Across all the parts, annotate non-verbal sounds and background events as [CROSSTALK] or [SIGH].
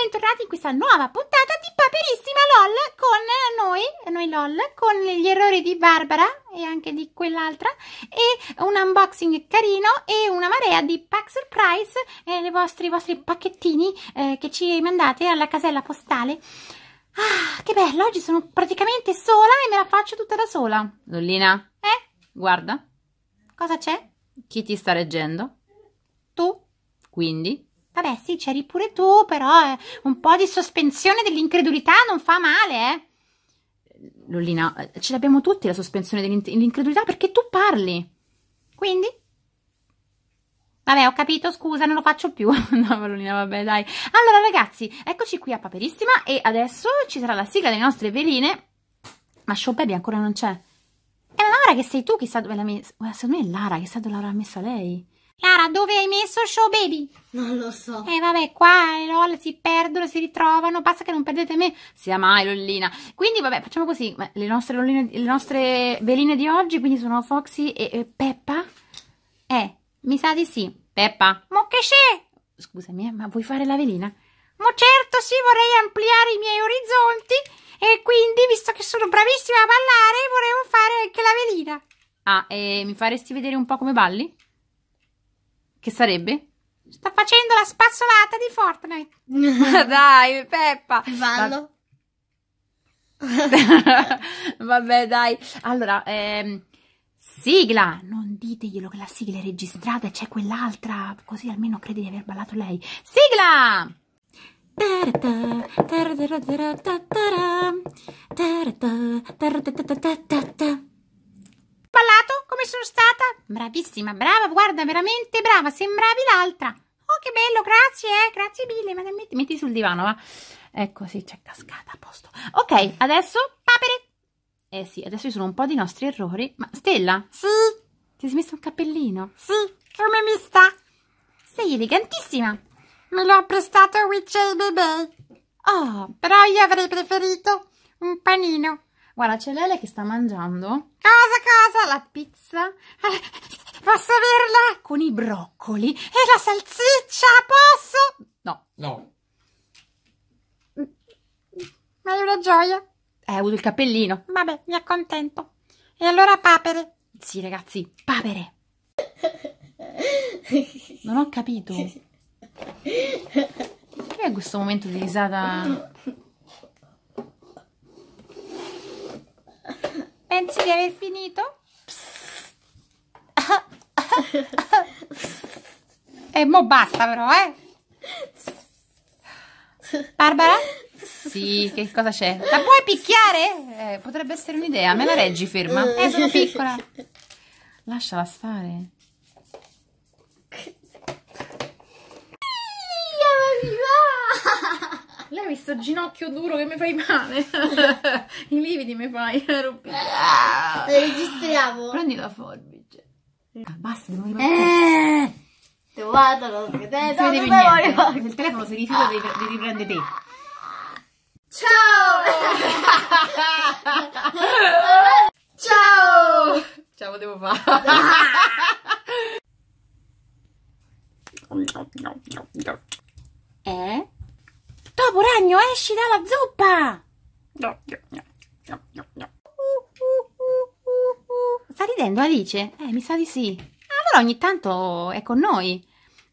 bentornati in questa nuova puntata di Paperissima LOL con noi, noi LOL, con gli errori di Barbara e anche di quell'altra e un unboxing carino e una marea di pack surprise eh, i vostri, pacchettini eh, che ci mandate alla casella postale ah, che bello, oggi sono praticamente sola e me la faccio tutta da sola Lollina, eh? guarda cosa c'è? chi ti sta leggendo? tu quindi Vabbè, sì, c'eri pure tu, però eh, un po' di sospensione dell'incredulità non fa male, eh. Lollina, eh, ce l'abbiamo tutti la sospensione dell'incredulità perché tu parli. Quindi? Vabbè, ho capito, scusa, non lo faccio più. [LAUGHS] no, Lollina, vabbè, dai. Allora, ragazzi, eccoci qui a Paperissima e adesso ci sarà la sigla delle nostre veline. Ma Show Baby ancora non c'è. È eh, Lara che sei tu, chissà dove l'ha messa. Secondo me è Lara, chissà dove l'avrà messa lei. Lara, dove hai messo Show Baby? Non lo so. eh, vabbè, qua eh, le LOL si perdono, si ritrovano, basta che non perdete me. Sia mai Lollina. Quindi vabbè, facciamo così. Le nostre, lolline, le nostre veline di oggi, quindi sono Foxy e, e Peppa? Eh, mi sa di sì. Peppa. Ma che c'è? Scusami, eh, ma vuoi fare la velina? Ma certo sì, vorrei ampliare i miei orizzonti e quindi, visto che sono bravissima a ballare, volevo fare anche la velina. Ah, e mi faresti vedere un po' come balli? Che sarebbe? Sta facendo la spazzolata di Fortnite. [LAUGHS] dai, Peppa. Fallo. [LAUGHS] Vabbè, dai. Allora, ehm, sigla. Non diteglielo che la sigla è registrata e c'è quell'altra. Così almeno credi di aver ballato lei. Sigla! Ballato come sono stata? Bravissima, brava, guarda, veramente brava, sembravi l'altra. Oh, che bello, grazie, eh, grazie mille. Ma metti, metti sul divano, va. Ecco, sì, c'è cascata, a posto. Ok, adesso papere. Eh sì, adesso ci sono un po' di nostri errori. Ma Stella? Sì. Ti sei messo un cappellino? Sì, come mi sta? Sei elegantissima. Me l'ho prestato WJ Bebè. Oh, però io avrei preferito un panino Guarda, c'è Lele che sta mangiando. Cosa, cosa? La pizza? [LAUGHS] posso averla? Con i broccoli e la salsiccia, posso? No. No. Ma è una gioia. Eh, ho avuto il cappellino. Vabbè, mi accontento. E allora papere? Sì, ragazzi, papere. Non ho capito. Perché è questo momento di risata pensi di aver finito? [LAUGHS] e eh, mo basta però, eh? Barbara? Sì, che cosa c'è? La puoi picchiare? Eh, potrebbe essere un'idea, me la reggi ferma? Eh, eh sono piccola. [LAUGHS] Lasciala stare. Roby, sto ginocchio duro che mi fai male. [LAUGHS] I lividi mi fai, eh, registriamo. Prendi la forbice. Ah, basta, devo ripartire. Eh, te guarda, non si vede Il telefono si rifiuta di, di riprendere te. Ciao! [LAUGHS] Ciao! Ciao, devo fare. [LAUGHS] esci dalla zuppa! No, no, no, no, Sta ridendo Alice? Eh, mi sa di sì. Allora ogni tanto è con noi.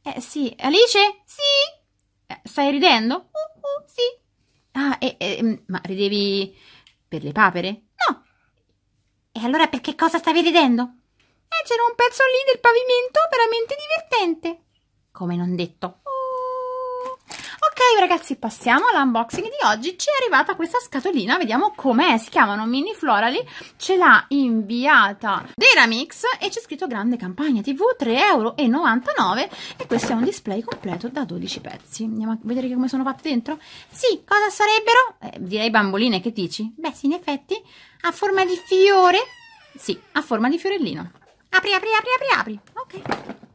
Eh, sì. Alice? Sì? Eh, stai ridendo? Uh, uh, sì. Ah, eh, eh, ma ridevi per le papere? No. E allora per che cosa stavi ridendo? Eh, c'era un pezzo lì del pavimento veramente divertente. Come non detto ragazzi passiamo all'unboxing di oggi ci è arrivata questa scatolina vediamo com'è si chiamano mini florali ce l'ha inviata Deramix e c'è scritto grande campagna tv 3,99 euro e questo è un display completo da 12 pezzi andiamo a vedere come sono fatte dentro sì cosa sarebbero eh, direi bamboline che dici beh sì in effetti a forma di fiore sì a forma di fiorellino apri apri apri apri apri ok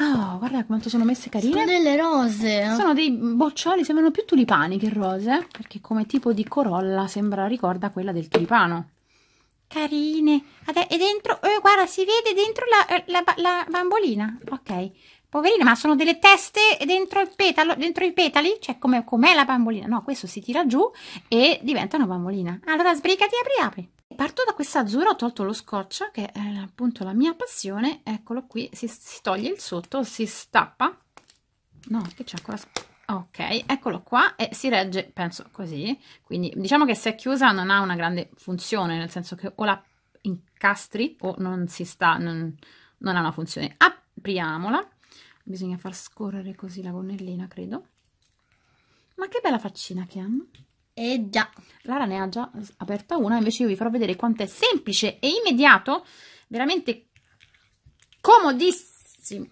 Oh, guarda quanto sono messe carine. Sono delle rose. Sono dei boccioli, sembrano più tulipani che rose, perché come tipo di corolla sembra, ricorda quella del tulipano. Carine. e dentro, eh, guarda, si vede dentro la, eh, la, la, bambolina. Ok. Poverina, ma sono delle teste dentro, il petalo, dentro i petali? Cioè, com'è com la bambolina? No, questo si tira giù e diventa una bambolina. Allora, sbrigati apri, apri parto da questa azzurra, ho tolto lo scotch che è eh, appunto la mia passione, eccolo qui, si, si toglie il sotto, si stappa, no che c'è ancora, ok, eccolo qua e si regge, penso così, quindi diciamo che se è chiusa non ha una grande funzione, nel senso che o la incastri o non si sta, non, non ha una funzione, apriamola, bisogna far scorrere così la gonnellina credo, ma che bella faccina che hanno! Eh già. Lara ne ha già aperta una, invece io vi farò vedere quanto è semplice e immediato, veramente comodissimo.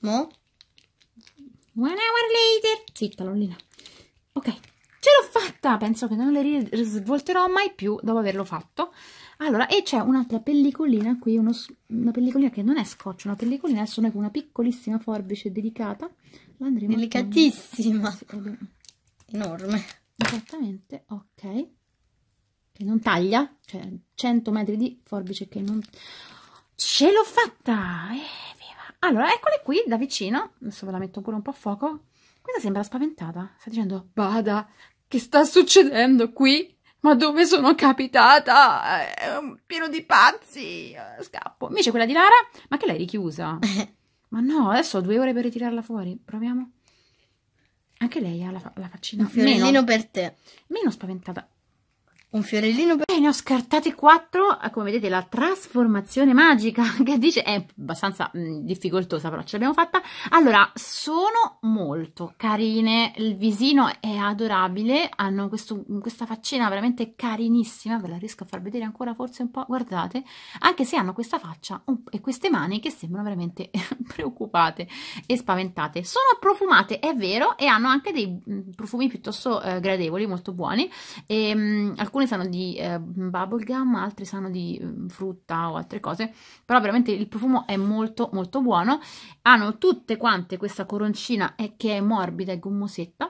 Mo? One hour later. Zitta, Lollina. Ok, ce l'ho fatta! Penso che non le risvolterò mai più dopo averlo fatto. Allora, e c'è un'altra pellicolina qui, uno, una pellicolina che non è scotch, una pellicolina, sono con una piccolissima forbice delicata. Delicatissima! A enorme esattamente ok che non taglia cioè 100 metri di forbice che non ce l'ho fatta Evviva. allora eccole qui da vicino adesso ve la metto pure un po' a fuoco questa sembra spaventata sta dicendo bada che sta succedendo qui ma dove sono capitata? È pieno di pazzi. Eh, scappo. Invece quella di Lara, ma che l'hai richiusa? [LAUGHS] ma no, adesso ho due ore per ritirarla fuori. Proviamo. Anche lei ha la, la faccina. Un fiorellino meno, per te. Meno spaventata un fiorellino per... Eh, ne ho scartati quattro, eh, come vedete la trasformazione magica [LAUGHS] che dice è abbastanza mh, difficoltosa però ce l'abbiamo fatta. Allora, sono molto carine, il visino è adorabile, hanno questo, questa faccina veramente carinissima, ve la riesco a far vedere ancora forse un po', guardate, anche se hanno questa faccia un, e queste mani che sembrano veramente [LAUGHS] preoccupate e spaventate. Sono profumate, è vero, e hanno anche dei profumi piuttosto eh, gradevoli, molto buoni, e, mh, alcuni alcuni sanno di eh, bubblegum, altri sanno di eh, frutta o altre cose, però veramente il profumo è molto molto buono. Hanno tutte quante questa coroncina eh, che è morbida e gommosetta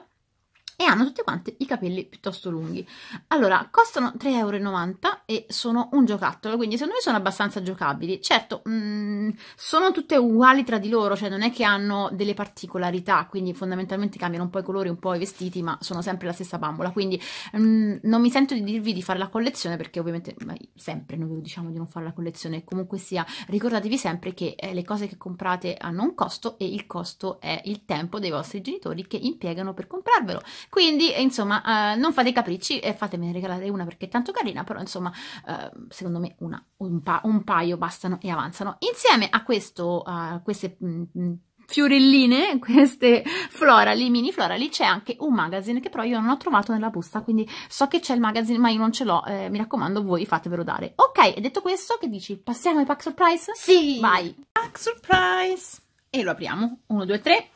e hanno tutti quanti i capelli piuttosto lunghi. Allora, costano 3,90 euro e sono un giocattolo, quindi secondo me sono abbastanza giocabili. Certo, mh, mm, sono tutte uguali tra di loro, cioè non è che hanno delle particolarità, quindi fondamentalmente cambiano un po' i colori, un po' i vestiti, ma sono sempre la stessa bambola, quindi mh, mm, non mi sento di dirvi di fare la collezione perché ovviamente sempre noi diciamo di non fare la collezione, comunque sia, ricordatevi sempre che eh, le cose che comprate hanno un costo e il costo è il tempo dei vostri genitori che impiegano per comprarvelo quindi, eh, insomma, eh, non fate i capricci e fatemi regalare una perché è tanto carina, però insomma, eh, secondo me una, un, pa un, paio bastano e avanzano. Insieme a questo, uh, queste... Mh, mm, mh, mm, fiorelline, [LAUGHS] queste florali, mini florali, c'è anche un magazine che però io non ho trovato nella busta, quindi so che c'è il magazine ma io non ce l'ho, eh, mi raccomando voi fatevelo dare. Ok, detto questo che dici? Passiamo ai pack surprise? Sì! Vai! Pack surprise! E lo apriamo, 1, 2, 3...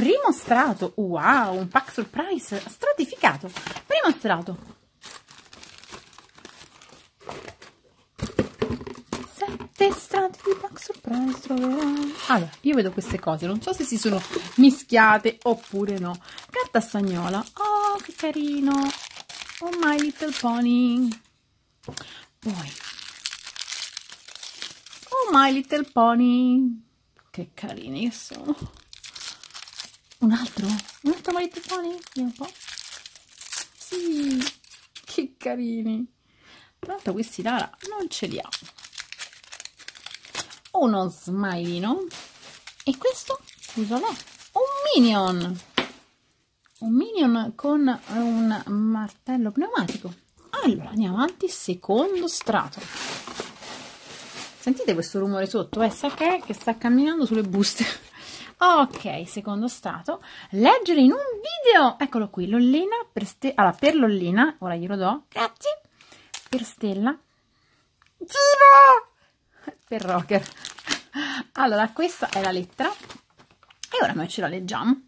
primo strato wow un pack surprise stratificato primo strato sette strati di pack surprise troverai allora io vedo queste cose non so se si sono mischiate oppure no carta stagnola oh che carino oh my little pony poi oh my little pony che carini sono un altro? Un altro malettone? Vediamo un po'. Sì, che carini. Tra l'altro questi Lara non ce li ha. Uno smilino. E questo? Scusalo. Un minion. Un minion con un martello pneumatico. Allora, andiamo avanti. Secondo strato. Sentite questo rumore sotto? Eh, sa che, che sta camminando sulle buste Ok, secondo stato, leggere in un video, eccolo qui, l'ollina per, stella. allora, per l'ollina, ora glielo do, grazie, per Stella, Giro! [LAUGHS] per Rocker. Allora, questa è la lettera e ora noi ce la leggiamo.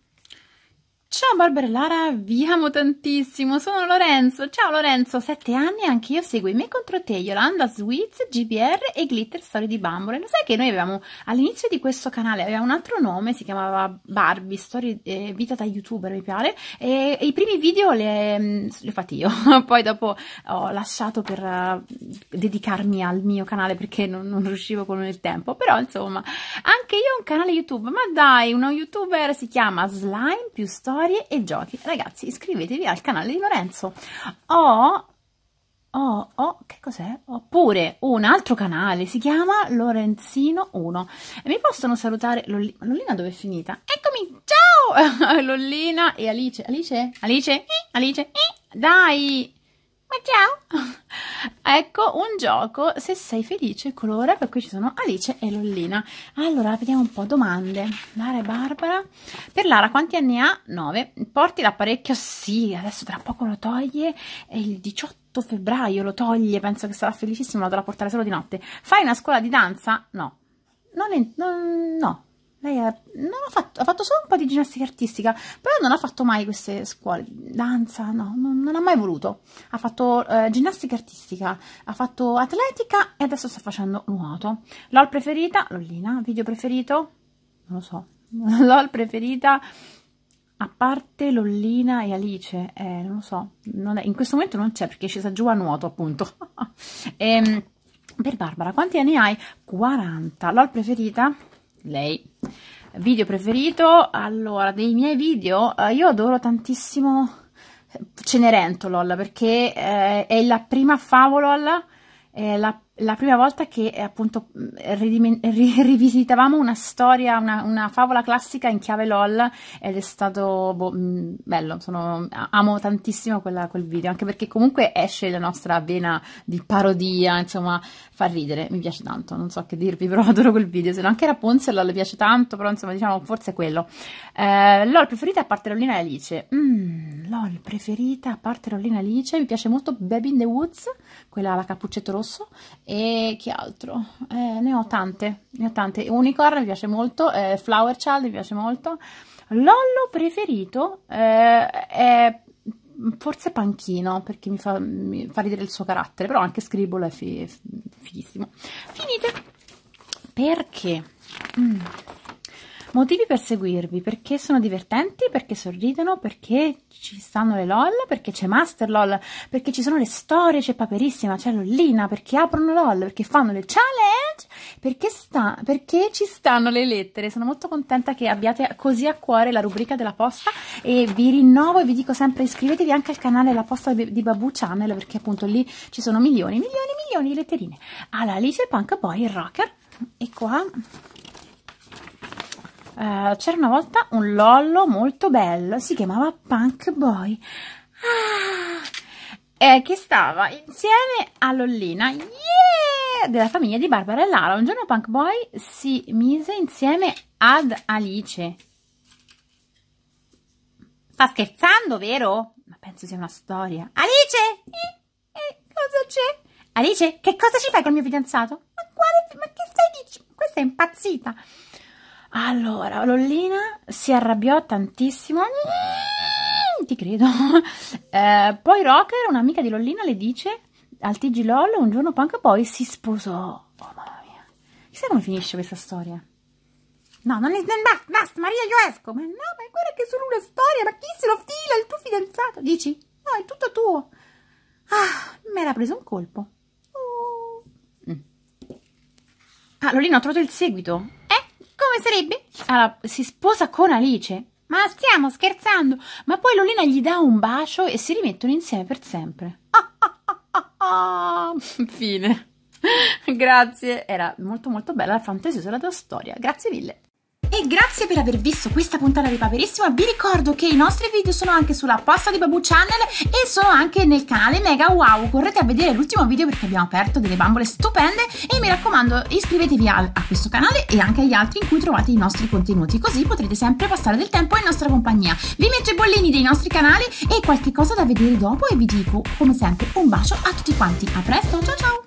Ciao Barbara e Lara, vi amo tantissimo, sono Lorenzo. Ciao Lorenzo, 7 anni e anche io seguo i miei contro te, Yolanda Sweets, GBR e Glitter Story di Bambole. Lo sai che noi avevamo all'inizio di questo canale aveva un altro nome, si chiamava Barbie, story, eh, vita da youtuber mi pare, e, e i primi video mm, li ho fatti io, [LAUGHS] poi dopo ho lasciato per uh, dedicarmi al mio canale perché non, non riuscivo con il tempo, però insomma anche io ho un canale YouTube, ma dai, uno youtuber si chiama Slime più Story serie e giochi. Ragazzi, iscrivetevi al canale di Lorenzo. Ho, oh, oh, ho, oh, ho che cos'è? Oppure un altro canale, si chiama Lorenzino 1. mi possono salutare, Loll Lollina dove è finita? Eccomi, ciao! [LAUGHS] Lollina e Alice, Alice? Alice? Eh? Alice? Eh? Dai! Ma ciao! [LAUGHS] ecco un gioco, se sei felice, colora, per cui ci sono Alice e Lollina. Allora, vediamo un po' domande. Lara e Barbara. Per Lara, quanti anni ha? 9. Porti l'apparecchio? Sì, adesso tra poco lo toglie, è il 18 febbraio, lo toglie, penso che sarà felicissimo, lo dovrà portare solo di notte. Fai una scuola di danza? No. Non è, non, no, lei ha, fatto, ha fatto solo un po' di ginnastica artistica, però non ha fatto mai queste scuole, danza, no, non, non ha mai voluto. Ha fatto eh, ginnastica artistica, ha fatto atletica e adesso sta facendo nuoto. LOL preferita, Lollina, video preferito, non lo so, LOL [LAUGHS] preferita, a parte Lollina e Alice, eh, non lo so, non è, in questo momento non c'è perché è scesa giù a nuoto appunto. [LAUGHS] e, ehm, per Barbara, quanti anni hai? 40. LOL preferita? lei video preferito allora dei miei video eh, io adoro tantissimo eh, cenerentolol perché eh, è la prima favola è la la prima volta che eh, appunto mm, [LAUGHS] rivisitavamo una storia, una, una, favola classica in chiave LOL ed è stato boh, mm, bello, sono, amo tantissimo quella, quel video, anche perché comunque esce la nostra vena di parodia, insomma fa ridere, mi piace tanto, non so che dirvi, [LAUGHS] però adoro quel video, se no anche Rapunzel le piace tanto, però insomma diciamo forse è quello. Eh, LOL preferita a parte Rollina e Alice? Mm, LOL preferita a parte Rollina Alice, mi piace molto Baby in the Woods, quella la cappuccetto rosso e che altro? Eh, ne ho tante, ne ho tante. Unicorn mi piace molto, eh, Flower Child mi piace molto. Lollo preferito eh, è forse Panchino, perché mi fa, mi fa, ridere il suo carattere, però anche Scribble è fi, fighissimo. Finite! Perché? Mm. Motivi per seguirvi, perché sono divertenti, perché sorridono, perché ci stanno le LOL, perché c'è Master LOL, perché ci sono le storie, c'è Paperissima, c'è Lollina, perché aprono LOL, perché fanno le challenge, perché, sta, perché ci stanno le lettere. Sono molto contenta che abbiate così a cuore la rubrica della posta e vi rinnovo e vi dico sempre iscrivetevi anche al canale La Posta di Babu Channel perché appunto lì ci sono milioni, milioni, milioni di letterine. Alla Alice Punk Boy Rocker e qua eh, c'era una volta un lollo molto bello, si chiamava Punk Boy, ah, eh, che stava insieme a Lollina yeah! della famiglia di Barbara e Lara. Un giorno Punk Boy si mise insieme ad Alice. Sta scherzando, vero? Ma penso sia una storia. Alice! Eh, eh, cosa c'è? Alice, che cosa ci fai col mio fidanzato? Ma, quale, ma che stai dicendo? Questa è impazzita! Allora, Lollina si arrabbiò tantissimo. Mm, ti credo. [LAUGHS] Eh, poi Rocker, un'amica di Lollina, le dice al TG LOL un giorno punk poi si sposò. Oh mamma mia. Chissà come finisce questa storia. No, non è... Basta, basta, Maria, io esco. Ma no, ma è quella che è solo una storia. Ma chi se lo fila? Il tuo fidanzato. Dici? No, è tutto tuo. Ah, mi era preso un colpo. Oh. Mm. Ah, Lolina, ho trovato il seguito. Come sarebbe? Allora, si sposa con Alice? Ma stiamo scherzando! Ma poi Lolina gli dà un bacio e si rimettono insieme per sempre. [LAUGHS] Fine. Grazie, era molto molto bella, fantasiosa la tua storia. Grazie mille. E grazie per aver visto questa puntata di Paperissima. Vi ricordo che i nostri video sono anche sulla posta di Babu Channel e sono anche nel canale Mega Wow. Correte a vedere l'ultimo video perché abbiamo aperto delle bambole stupende e mi raccomando iscrivetevi a, a questo canale e anche agli altri in cui trovate i nostri contenuti, così potrete sempre passare del tempo in nostra compagnia. Vi metto i bollini dei nostri canali e qualche cosa da vedere dopo e vi dico, come sempre, un bacio a tutti quanti. A presto, ciao ciao!